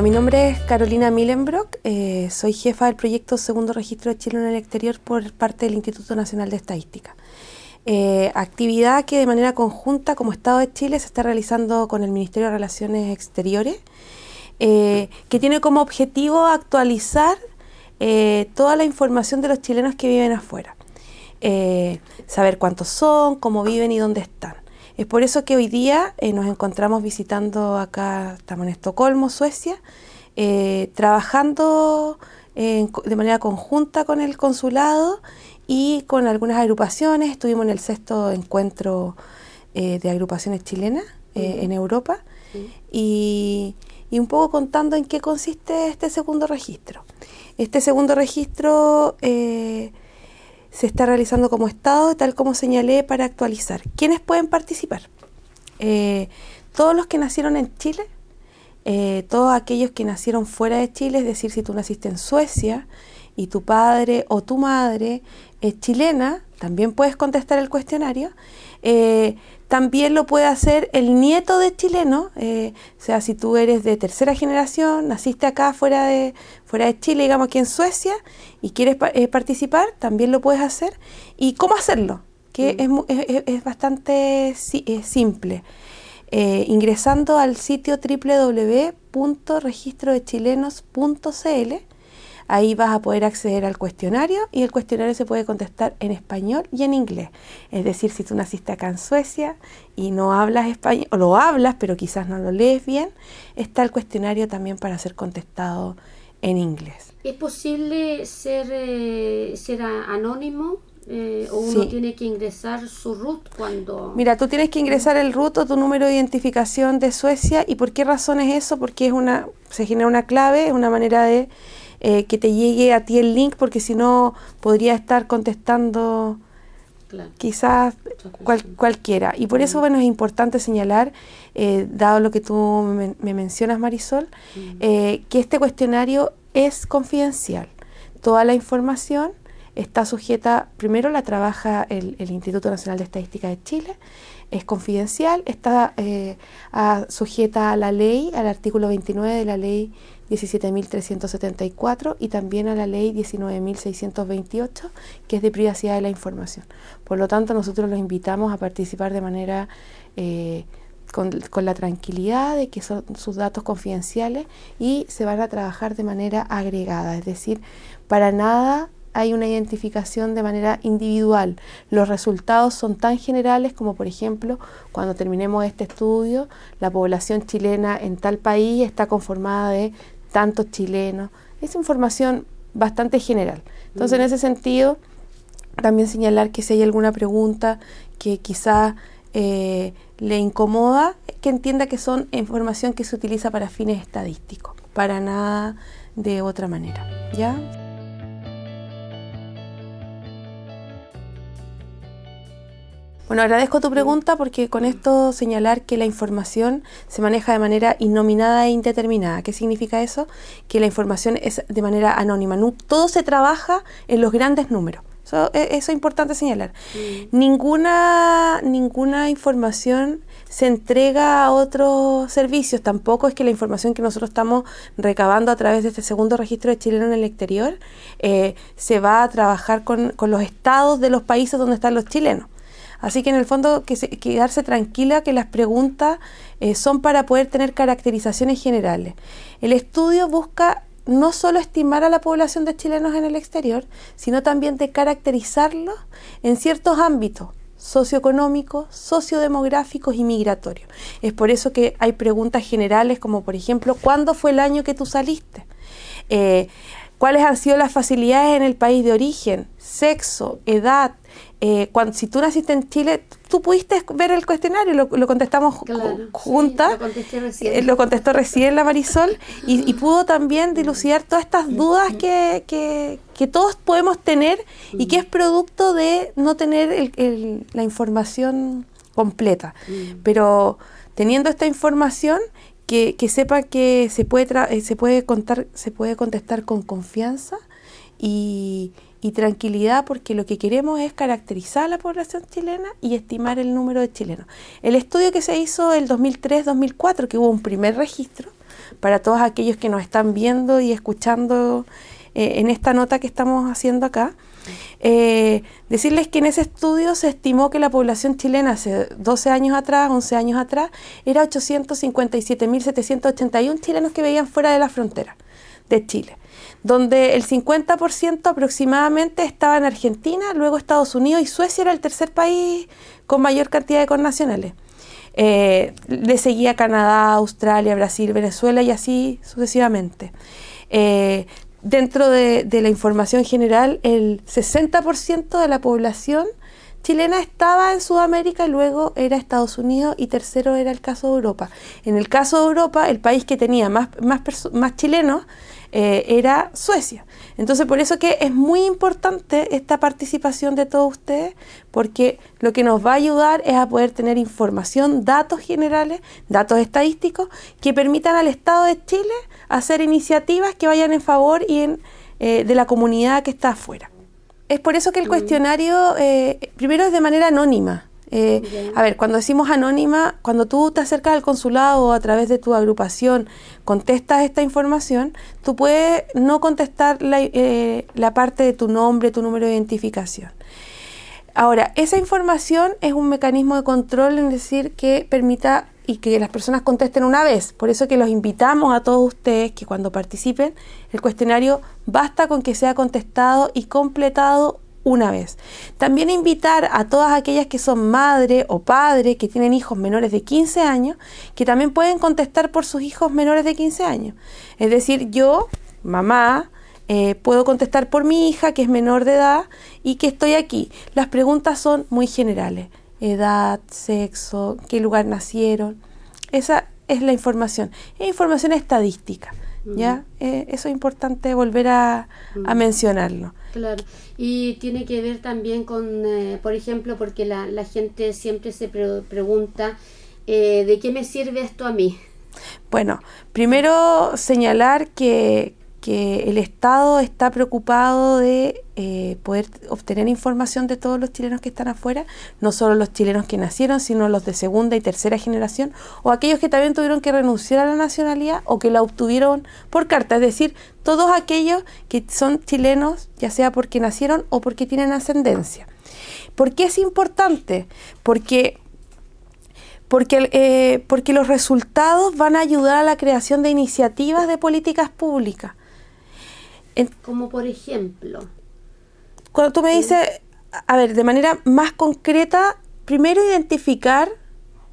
Mi nombre es Carolina Milenbrock, eh, soy jefa del proyecto Segundo Registro de Chile en el Exterior por parte del Instituto Nacional de Estadística. Eh, actividad que de manera conjunta como Estado de Chile se está realizando con el Ministerio de Relaciones Exteriores, eh, que tiene como objetivo actualizar toda la información de los chilenos que viven afuera, saber cuántos son, cómo viven y dónde están. Es por eso que hoy día eh, nos encontramos visitando acá, estamos en Estocolmo, Suecia, eh, trabajando eh, de manera conjunta con el consulado y con algunas agrupaciones. Estuvimos en el sexto encuentro de agrupaciones chilenas en Europa y, un poco contando en qué consiste este segundo registro. Este segundo registro se está realizando como estado, tal como señalé, para actualizar. ¿Quiénes pueden participar? Eh, todos los que nacieron en Chile, eh, todos aquellos que nacieron fuera de Chile, es decir, si tú naciste en Suecia y tu padre o tu madre es chilena, también puedes contestar el cuestionario. Eh, también lo puede hacer el nieto de chileno, eh, o sea, si tú eres de tercera generación, naciste acá fuera de, fuera de Chile, digamos aquí en Suecia, y quieres eh, participar, también lo puedes hacer. ¿Y cómo hacerlo? Que mm. es, bastante simple. ingresando al sitio www.registrodechilenos.cl Ahí vas a poder acceder al cuestionario y el cuestionario se puede contestar en español y en inglés. Es decir, si tú naciste acá en Suecia y no hablas español, o lo hablas pero quizás no lo lees bien, está el cuestionario también para ser contestado en inglés. ¿Es posible ser, eh, anónimo? Eh, o uno tiene que ingresar su root cuando... Mira, tú tienes que ingresar el root o tu número de identificación de Suecia. ¿Y por qué razón es eso? Porque es una, se genera una clave, es una manera de eh, que te llegue a ti el link, porque si no podría estar contestando quizás cualquiera. Y por eso, bueno, es importante señalar, eh, dado lo que tú me, mencionas, Marisol, eh, que este cuestionario es confidencial. Toda la información está sujeta, primero la trabaja el, Instituto Nacional de Estadística de Chile, es confidencial, está sujeta a la ley, al artículo 29 de la ley 17.374 y también a la ley 19.628, que es de privacidad de la información. Por lo tanto, nosotros los invitamos a participar de manera eh, con, la tranquilidad de que son sus datos confidenciales y se van a trabajar de manera agregada, es decir, para nada hay una identificación de manera individual. Los resultados son tan generales como, por ejemplo, cuando terminemos este estudio, la población chilena en tal país está conformada de tantos chilenos. Es información bastante general. Entonces, en mm. ese sentido, también señalar que si hay alguna pregunta que quizá eh, le incomoda, que entienda que son información que se utiliza para fines estadísticos, para nada de otra manera. ¿Ya? Bueno, agradezco tu pregunta porque con esto señalar que la información se maneja de manera innominada e indeterminada. ¿Qué significa eso? Que la información es de manera anónima. Todo se trabaja en los grandes números. Eso, e, es importante señalar. Ninguna, ninguna información se entrega a otros servicios. Tampoco es que la información que nosotros estamos recabando a través de este segundo registro de chilenos en el exterior eh, se va a trabajar con los estados de los países donde están los chilenos. Así que en el fondo que quedarse tranquila que las preguntas eh, son para poder tener caracterizaciones generales. El estudio busca no solo estimar a la población de chilenos en el exterior, sino también de caracterizarlos en ciertos ámbitos socioeconómicos, sociodemográficos y migratorios. Es por eso que hay preguntas generales como por ejemplo, ¿cuándo fue el año que tú saliste? Eh, cuáles han sido las facilidades en el país de origen, sexo, edad. Eh, cuando, si tú naciste en Chile, tú pudiste ver el cuestionario, lo, contestamos juntas, eh, lo, contestó recién la Marisol y, pudo también dilucidar todas estas dudas que, todos podemos tener y que es mm. producto de no tener la información completa. Mm. Pero teniendo esta información, que, sepa que se puede, eh, se, puede contar, se puede contestar con confianza y, tranquilidad porque lo que queremos es caracterizar a la población chilena y estimar el número de chilenos. El estudio que se hizo el 2003-2004, que hubo un primer registro, para todos aquellos que nos están viendo y escuchando eh, en esta nota que estamos haciendo acá, eh, decirles que en ese estudio se estimó que la población chilena hace 12 años atrás, 11 años atrás, era 857.781 chilenos que veían fuera de la frontera de Chile, donde el 50% aproximadamente estaba en Argentina, luego Estados Unidos y Suecia era el tercer país con mayor cantidad de connacionales. Eh, le seguía Canadá, Australia, Brasil, Venezuela y así sucesivamente. Eh, dentro de, la información general, el 60% de la población chilena estaba en Sudamérica, luego era Estados Unidos y tercero era el caso de Europa. En el caso de Europa, el país que tenía más, más chilenos eh, era Suecia. Entonces por eso que es muy importante esta participación de todos ustedes, porque lo que nos va a ayudar es a poder tener información, datos generales, datos estadísticos, que permitan al Estado de Chile hacer iniciativas que vayan en favor y en, eh, de la comunidad que está afuera. Es por eso que el mm. cuestionario eh, primero es de manera anónima. Eh, a ver, cuando decimos anónima, cuando tú te acercas al consulado o a través de tu agrupación contestas esta información, tú puedes no contestar la, eh, la parte de tu nombre, tu número de identificación. Ahora, esa información es un mecanismo de control, es decir, que permita y que las personas contesten una vez. Por eso que los invitamos a todos ustedes que cuando participen, el cuestionario basta con que sea contestado y completado una vez. También invitar a todas aquellas que son madre o padre, que tienen hijos menores de 15 años, que también pueden contestar por sus hijos menores de 15 años. Es decir, yo, mamá, eh, puedo contestar por mi hija, que es menor de edad, y que estoy aquí. Las preguntas son muy generales. Edad, sexo, qué lugar nacieron. Esa es la información. Es información estadística. ¿ya? Eh, eso es importante volver a, mencionarlo. Claro, y tiene que ver también con, eh, por ejemplo, porque la, gente siempre se pregunta, eh, ¿de qué me sirve esto a mí? Bueno, primero señalar que, que el Estado está preocupado de eh, poder obtener información de todos los chilenos que están afuera, no solo los chilenos que nacieron, sino los de segunda y tercera generación, o aquellos que también tuvieron que renunciar a la nacionalidad o que la obtuvieron por carta, es decir, todos aquellos que son chilenos, ya sea porque nacieron o porque tienen ascendencia. ¿Por qué es importante? Porque porque eh, los resultados van a ayudar a la creación de iniciativas de políticas públicas. Como por ejemplo. Cuando tú me dices, a ver, de manera más concreta, primero identificar,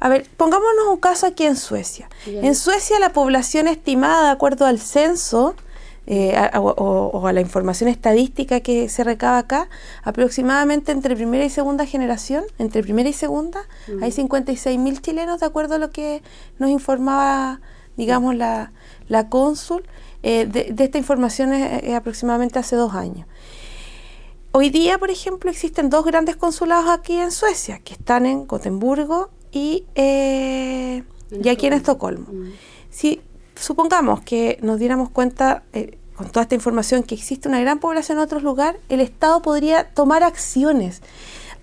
a ver, pongámonos un caso aquí en Suecia. En Suecia la población estimada de acuerdo al censo eh, o, a la información estadística que se recaba acá, aproximadamente entre primera y segunda generación, entre primera y segunda, mm. hay 56.000 chilenos, de acuerdo a lo que nos informaba, digamos, la, la cónsul. Eh, de, esta información es, aproximadamente hace dos años. Hoy día, por ejemplo, existen dos grandes consulados aquí en Suecia, que están en Gotemburgo y, eh, aquí en Estocolmo. Mm. Si supongamos que nos diéramos cuenta, eh, con toda esta información, que existe una gran población en otros lugares, el Estado podría tomar acciones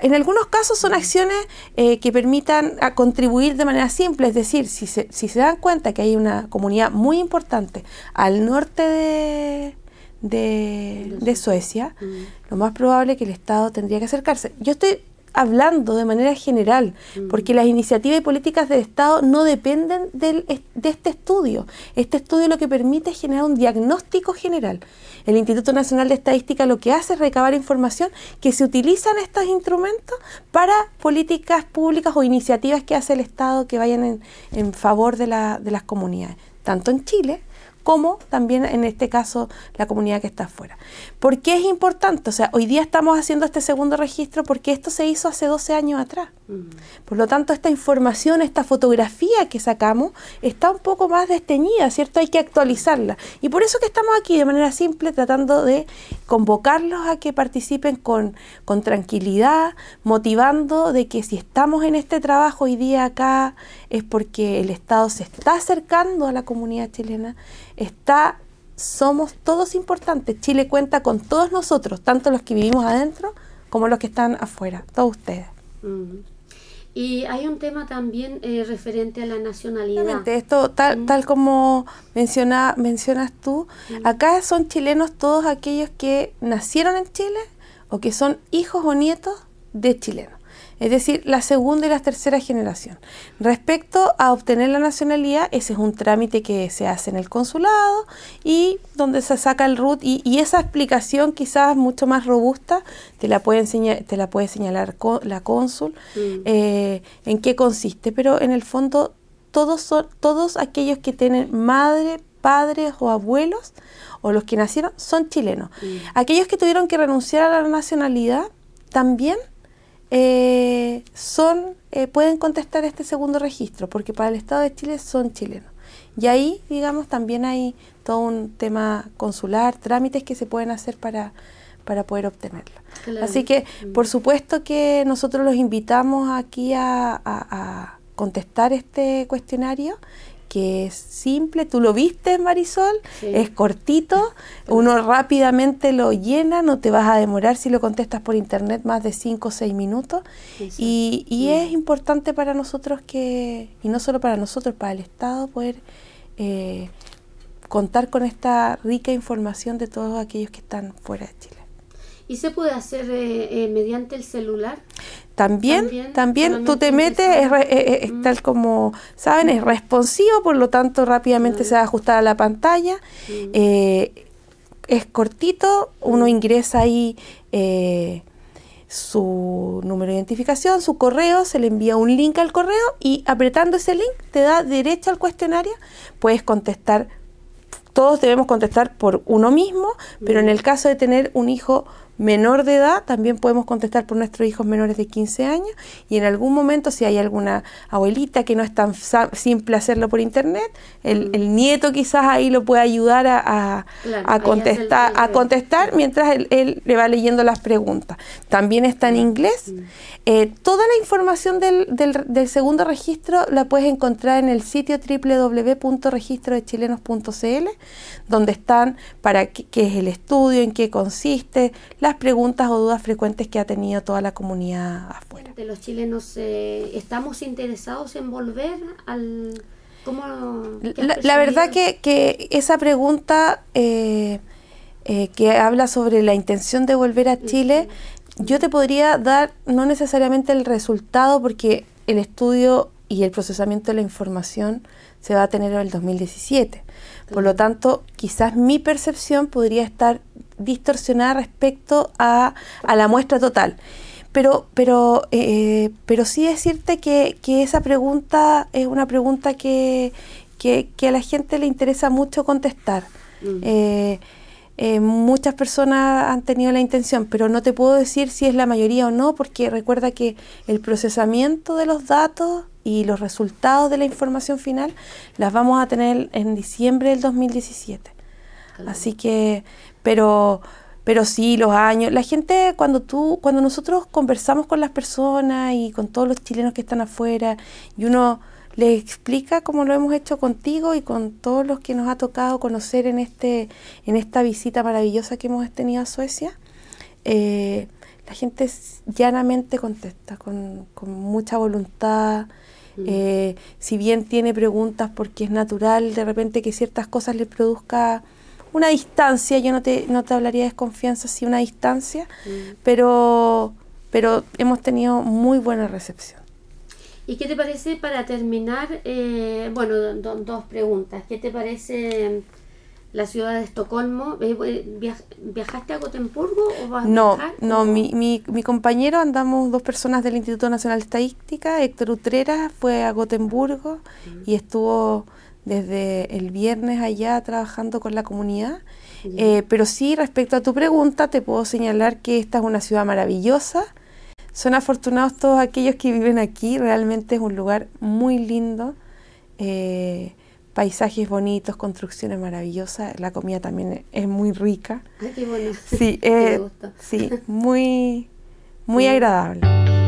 en algunos casos son acciones eh, que permitan a ah, contribuir de manera simple, es decir, si se, dan cuenta que hay una comunidad muy importante al norte de, Suecia, mm. lo más probable es que el Estado tendría que acercarse. Yo estoy hablando de manera general, mm. porque las iniciativas y políticas del Estado no dependen de este estudio. Este estudio lo que permite es generar un diagnóstico general. El Instituto Nacional de Estadística lo que hace es recabar información que se utilizan estos instrumentos para políticas públicas o iniciativas que hace el Estado que vayan en, favor de, de las comunidades, tanto en Chile como también en este caso la comunidad que está afuera. ¿Por qué es importante? O sea, hoy día estamos haciendo este segundo registro porque esto se hizo hace 12 años atrás. Mm. Por lo tanto, esta información, esta fotografía que sacamos está un poco más desteñida, ¿cierto? Hay que actualizarla. Y por eso que estamos aquí de manera simple tratando de convocarlos a que participen con, con tranquilidad, motivando de que si estamos en este trabajo hoy día acá es porque el Estado se está acercando a la comunidad chilena, está, somos todos importantes. Chile cuenta con todos nosotros, tanto los que vivimos adentro como los que están afuera, todos ustedes. Mm. Y hay un tema también eh, referente a la nacionalidad. Exactamente, esto tal, mm. tal como mencionas tú, mm. acá son chilenos todos aquellos que nacieron en Chile o que son hijos o nietos de chilenos es decir, la segunda y la tercera generación. Respecto a obtener la nacionalidad, ese es un trámite que se hace en el consulado y donde se saca el root y, esa explicación quizás mucho más robusta te la puede, enseñar, te la puede señalar la cónsul mm. eh, en qué consiste, pero en el fondo todos, son, todos aquellos que tienen madre, padres o abuelos o los que nacieron son chilenos. Mm. Aquellos que tuvieron que renunciar a la nacionalidad también eh, son, eh, pueden contestar este segundo registro, porque para el Estado de Chile son chilenos. Y ahí, digamos, también hay todo un tema consular, trámites que se pueden hacer para, poder obtenerlo Así que, mm. por supuesto que nosotros los invitamos aquí a contestar este cuestionario que es simple, tú lo viste Marisol, es cortito, uno rápidamente lo llena, no te vas a demorar si lo contestas por internet más de 5 o 6 minutos y, y es importante para nosotros que, y no solo para nosotros, para el Estado poder eh, contar con esta rica información de todos aquellos que están fuera de Chile. ¿Y se puede hacer eh, eh, mediante el celular? también, también, tú te metes, es, mm. tal como, ¿saben? Es responsivo, por lo tanto rápidamente se va a ajustar la pantalla. Eh, es cortito, uno ingresa ahí eh, su número de identificación, su correo, se le envía un link al correo y apretando ese link te da derecho al cuestionario, puedes contestar todos debemos contestar por uno mismo, pero en el caso de tener un hijo menor de edad, también podemos contestar por nuestros hijos menores de 15 años y en algún momento si hay alguna abuelita que no es tan simple hacerlo por internet, el, nieto quizás ahí lo puede ayudar a, contestar, a contestar mientras él, le va leyendo las preguntas. También está en inglés. Eh, toda la información del, segundo registro la puedes encontrar en el sitio www.registrodechilenos.cl donde están para qué, es el estudio, en qué consiste, las preguntas o dudas frecuentes que ha tenido toda la comunidad afuera. De los chilenos, eh, ¿estamos interesados en volver al... la, verdad que, esa pregunta eh, eh, que habla sobre la intención de volver a Chile, yo te podría dar no necesariamente el resultado porque el estudio y el procesamiento de la información se va a tener en el 2017. Por lo tanto, quizás mi percepción podría estar distorsionada respecto a, la muestra total. Pero, pero, eh, pero sí decirte que, que, esa pregunta es una pregunta que, a la gente le interesa mucho contestar. Mm. Eh, eh, muchas personas han tenido la intención, pero no te puedo decir si es la mayoría o no, porque recuerda que el procesamiento de los datos y los resultados de la información final las vamos a tener en diciembre del 2017. Así que, pero, pero sí, los años. La gente, cuando tú, cuando nosotros conversamos con las personas y con todos los chilenos que están afuera, y uno le explica cómo lo hemos hecho contigo y con todos los que nos ha tocado conocer en, este, en esta visita maravillosa que hemos tenido a Suecia, eh, la gente llanamente contesta con, mucha voluntad. Mm. Eh, si bien tiene preguntas porque es natural de repente que ciertas cosas le produzca una distancia, yo no te, no te hablaría de desconfianza, sí una distancia, mm. pero, pero hemos tenido muy buena recepción. ¿Y qué te parece para terminar? Eh, bueno, dos preguntas. ¿Qué te parece em, la ciudad de Estocolmo? Eh, eh, ¿Viajaste a Gotemburgo o vas a viajar, No, mi, mi, compañero, andamos dos personas del Instituto Nacional de Estadística, Héctor Utrera fue a Gotemburgo y estuvo desde el viernes allá trabajando con la comunidad. pero sí, respecto a tu pregunta, te puedo señalar que esta es una ciudad maravillosa son afortunados todos aquellos que viven aquí, realmente es un lugar muy lindo, eh, paisajes bonitos, construcciones maravillosas, la comida también es muy rica. Eh, sí, muy, muy agradable.